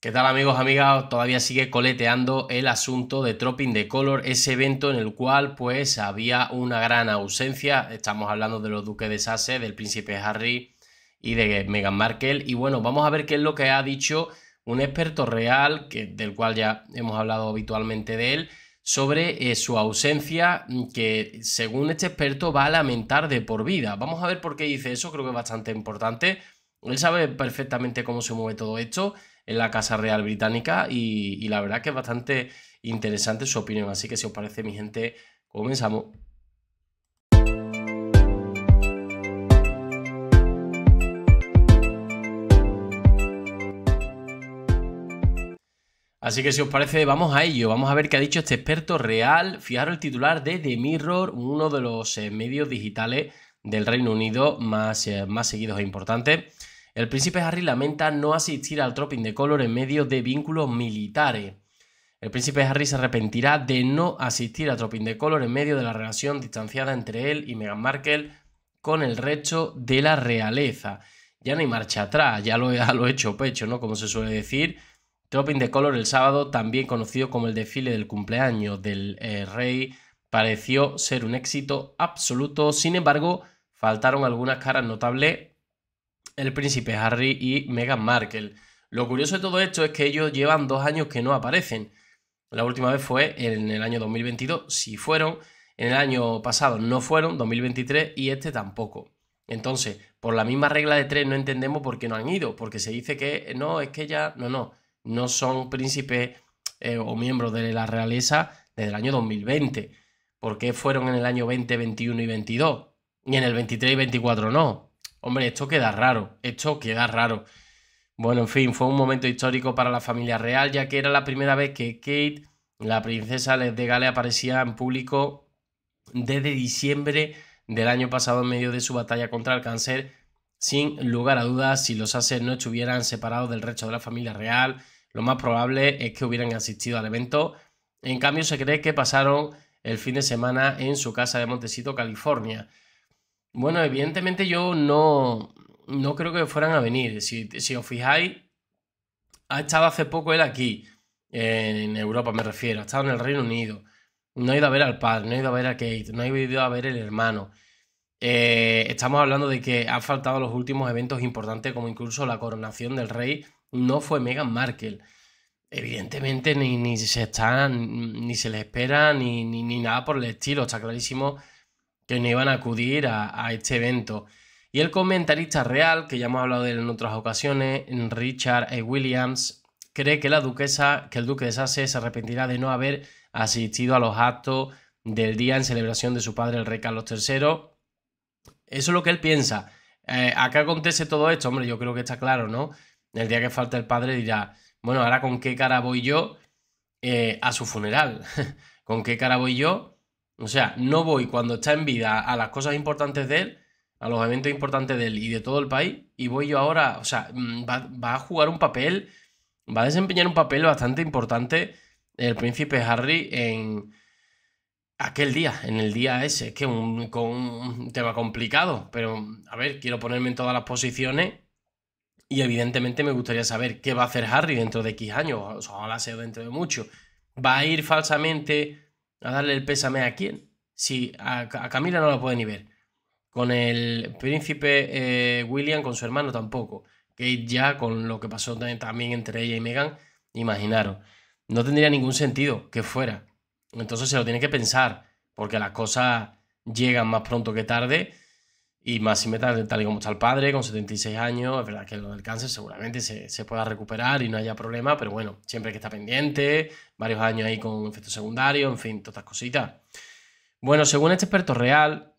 ¿Qué tal amigos, amigas? Todavía sigue coleteando el asunto de Tropping de Color, ese evento en el cual pues había una gran ausencia, estamos hablando de los duques de Sasse, del príncipe Harry y de Meghan Markle y bueno, vamos a ver qué es lo que ha dicho un experto real, que, del cual ya hemos hablado habitualmente de él, sobre eh, su ausencia que según este experto va a lamentar de por vida. Vamos a ver por qué dice eso, creo que es bastante importante, él sabe perfectamente cómo se mueve todo esto en la Casa Real Británica y, la verdad que es bastante interesante su opinión. Así que si os parece, mi gente, comenzamos. Así que si os parece, vamos a ello. Vamos a ver qué ha dicho este experto real. Fijaros el titular de The Mirror, uno de los eh, medios digitales del Reino Unido más, eh, más seguidos e importantes. El príncipe Harry lamenta no asistir al Tropping de Color en medio de vínculos militares. El príncipe Harry se arrepentirá de no asistir al Tropping de Color en medio de la relación distanciada entre él y Meghan Markle con el resto de la realeza. Ya no hay marcha atrás, ya lo, ha lo he hecho pecho, ¿no? Como se suele decir. Tropping de Color el sábado, también conocido como el desfile del cumpleaños del eh, rey, pareció ser un éxito absoluto. Sin embargo, faltaron algunas caras notables el príncipe Harry y Meghan Markle. Lo curioso de todo esto es que ellos llevan dos años que no aparecen. La última vez fue en el año 2022, si fueron. En el año pasado no fueron, 2023, y este tampoco. Entonces, por la misma regla de tres no entendemos por qué no han ido, porque se dice que eh, no, es que ya, no, no, no son príncipes eh, o miembros de la realeza desde el año 2020. ¿Por qué fueron en el año 20, 21 y 22? Y en el 23 y 24 no. Hombre, esto queda raro, esto queda raro. Bueno, en fin, fue un momento histórico para la familia real, ya que era la primera vez que Kate, la princesa de Gales, aparecía en público desde diciembre del año pasado en medio de su batalla contra el cáncer. Sin lugar a dudas, si los ases no estuvieran separados del resto de la familia real, lo más probable es que hubieran asistido al evento. En cambio, se cree que pasaron el fin de semana en su casa de Montecito, California. Bueno, evidentemente yo no, no creo que fueran a venir. Si, os fijáis, ha estado hace poco él aquí, en Europa me refiero, ha estado en el Reino Unido. No ha ido a ver al padre, no ha ido a ver a Kate, no ha ido a ver el hermano. Eh, estamos hablando de que han faltado los últimos eventos importantes, como incluso la coronación del rey, no fue Meghan Markle. Evidentemente, ni, ni se están, ni se les espera, ni, ni, ni nada por el estilo. Está clarísimo que no iban a acudir a, este evento. Y el comentarista real, que ya hemos hablado de él en otras ocasiones, Richard eh, Williams, cree que la duquesa, que el duque de se arrepentirá de no haber asistido a los actos del día en celebración de su padre el rey Carlos III. Eso es lo que él piensa. Eh, ¿A qué acontece todo esto? Hombre, yo creo que está claro, ¿no? El día que falta el padre dirá, bueno, ahora con qué cara voy yo eh, a su funeral. ¿Con qué cara voy yo o sea, no voy cuando está en vida a las cosas importantes de él, a los eventos importantes de él y de todo el país, y voy yo ahora, o sea, mm, va, a jugar un papel, va a desempeñar un papel bastante importante el príncipe Harry en aquel día, en el día ese, que un, un tema complicado, pero a ver, quiero ponerme en todas las posiciones y evidentemente me gustaría saber qué va a hacer Harry dentro de X años, o sea dentro de mucho. ¿Va a ir falsamente a darle el pésame a quién. Si a, Camila no la puede ni ver. Con el príncipe eh, William, con su hermano tampoco. Que ya con lo que pasó también entre ella y Meghan, imaginaron No tendría ningún sentido que fuera. Entonces se lo tiene que pensar, porque las cosas llegan más pronto que tarde y más si tal, tal y como está el padre, con 76 años, es verdad que lo del cáncer seguramente se, pueda recuperar y no haya problema, pero bueno, siempre que está pendiente, varios años ahí con efectos secundarios, en fin, todas estas cositas. Bueno, según este experto real,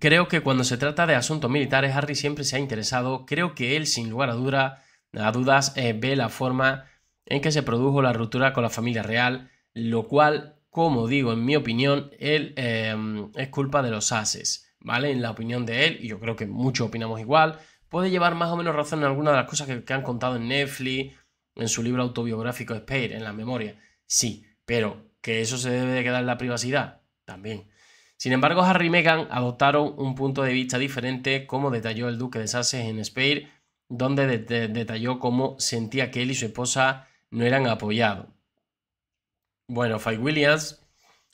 creo que cuando se trata de asuntos militares, Harry siempre se ha interesado, creo que él, sin lugar a, dudas, eh, ve la forma en que se produjo la ruptura con la familia real, lo cual, como digo, en mi opinión, él, eh, es culpa de los ases. ¿vale? En la opinión de él, y yo creo que muchos opinamos igual, puede llevar más o menos razón en alguna de las cosas que, han contado en Netflix, en su libro autobiográfico Spare, en la memoria, sí, pero que eso se debe de quedar en la privacidad, también. Sin embargo, Harry y Meghan adoptaron un punto de vista diferente, como detalló el duque de Sussex en Spare, donde detalló cómo sentía que él y su esposa no eran apoyados. Bueno, Faye Williams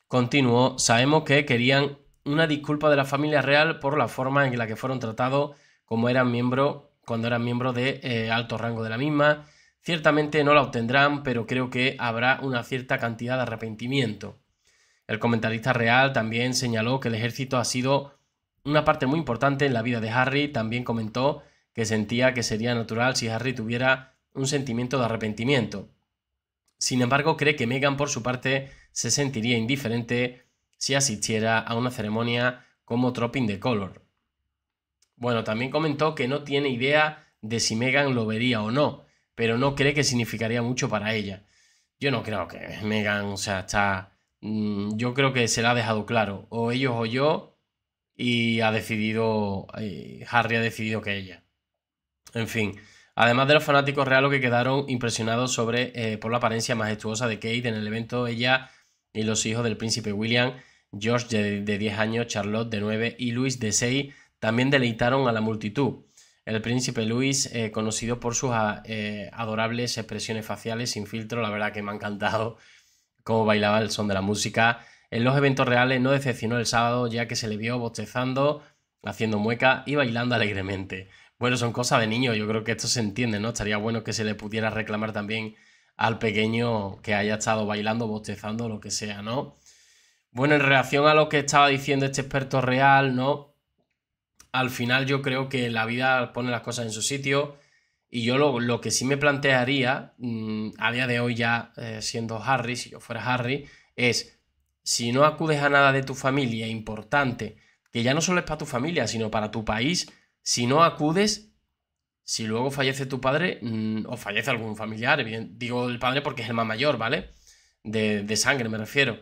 continuó, sabemos que querían una disculpa de la familia real por la forma en la que fueron tratados como eran miembro cuando eran miembros de eh, alto rango de la misma. Ciertamente no la obtendrán, pero creo que habrá una cierta cantidad de arrepentimiento. El comentarista real también señaló que el ejército ha sido una parte muy importante en la vida de Harry. También comentó que sentía que sería natural si Harry tuviera un sentimiento de arrepentimiento. Sin embargo, cree que Meghan por su parte se sentiría indiferente si asistiera a una ceremonia como Tropping de Color. Bueno, también comentó que no tiene idea de si Megan lo vería o no, pero no cree que significaría mucho para ella. Yo no creo que Megan, o sea, está. Mm, yo creo que se la ha dejado claro, o ellos o yo, y ha decidido. Eh, Harry ha decidido que ella. En fin. Además de los fanáticos reales que quedaron impresionados sobre, eh, por la apariencia majestuosa de Kate en el evento, ella y los hijos del príncipe William George de, 10 años, Charlotte de 9 y Luis de 6 también deleitaron a la multitud. El príncipe Luis, eh, conocido por sus ah, eh, adorables expresiones faciales sin filtro, la verdad que me ha encantado cómo bailaba el son de la música. En los eventos reales no decepcionó el sábado, ya que se le vio bostezando, haciendo mueca y bailando alegremente. Bueno, son cosas de niños, yo creo que esto se entiende, ¿no? Estaría bueno que se le pudiera reclamar también al pequeño que haya estado bailando, bostezando, lo que sea, ¿no? Bueno, en relación a lo que estaba diciendo este experto real, ¿no? Al final yo creo que la vida pone las cosas en su sitio y yo lo, que sí me plantearía, mm, a día de hoy ya eh, siendo Harry, si yo fuera Harry, es si no acudes a nada de tu familia importante, que ya no solo es para tu familia, sino para tu país, si no acudes, si luego fallece tu padre mm, o fallece algún familiar, bien, digo el padre porque es el más mayor, ¿vale? de sangre me refiero.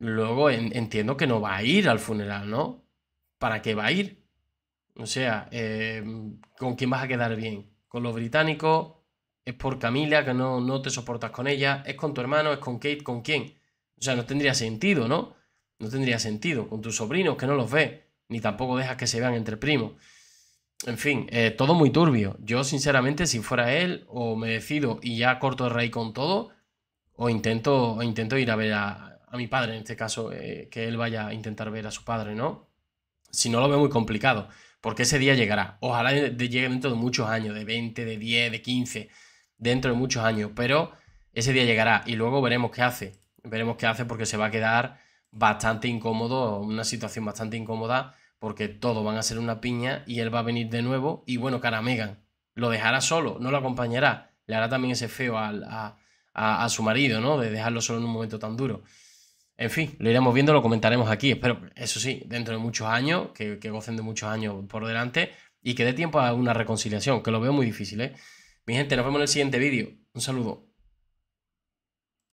Luego entiendo que no va a ir al funeral, ¿no? ¿Para qué va a ir? O sea, em, ¿con quién vas a quedar bien? ¿Con los británicos? ¿Es por Camila que no, no te soportas con ella? ¿Es con tu hermano? ¿Es con Kate? ¿Con quién? O sea, no tendría sentido, ¿no? No tendría sentido. Con tus sobrinos que no los ves, ni tampoco dejas que se vean entre primos. En fin, eh, todo muy turbio. Yo, sinceramente, si fuera él, o me decido y ya corto el rey con todo, o intento, o intento ir a ver a, a mi padre en este caso, eh, que él vaya a intentar ver a su padre, ¿no? Si no lo veo muy complicado, porque ese día llegará. Ojalá llegue dentro de muchos años, de 20, de 10, de 15, dentro de muchos años, pero ese día llegará y luego veremos qué hace. Veremos qué hace porque se va a quedar bastante incómodo, una situación bastante incómoda, porque todos van a ser una piña y él va a venir de nuevo y bueno, cara Megan, lo dejará solo, no lo acompañará, le hará también ese feo a, su marido, ¿no? De dejarlo solo en un momento tan duro. En fin, lo iremos viendo, lo comentaremos aquí. Espero, eso sí, dentro de muchos años, que, gocen de muchos años por delante y que dé tiempo a una reconciliación, que lo veo muy difícil, ¿eh? Mi gente, nos vemos en el siguiente vídeo. Un saludo.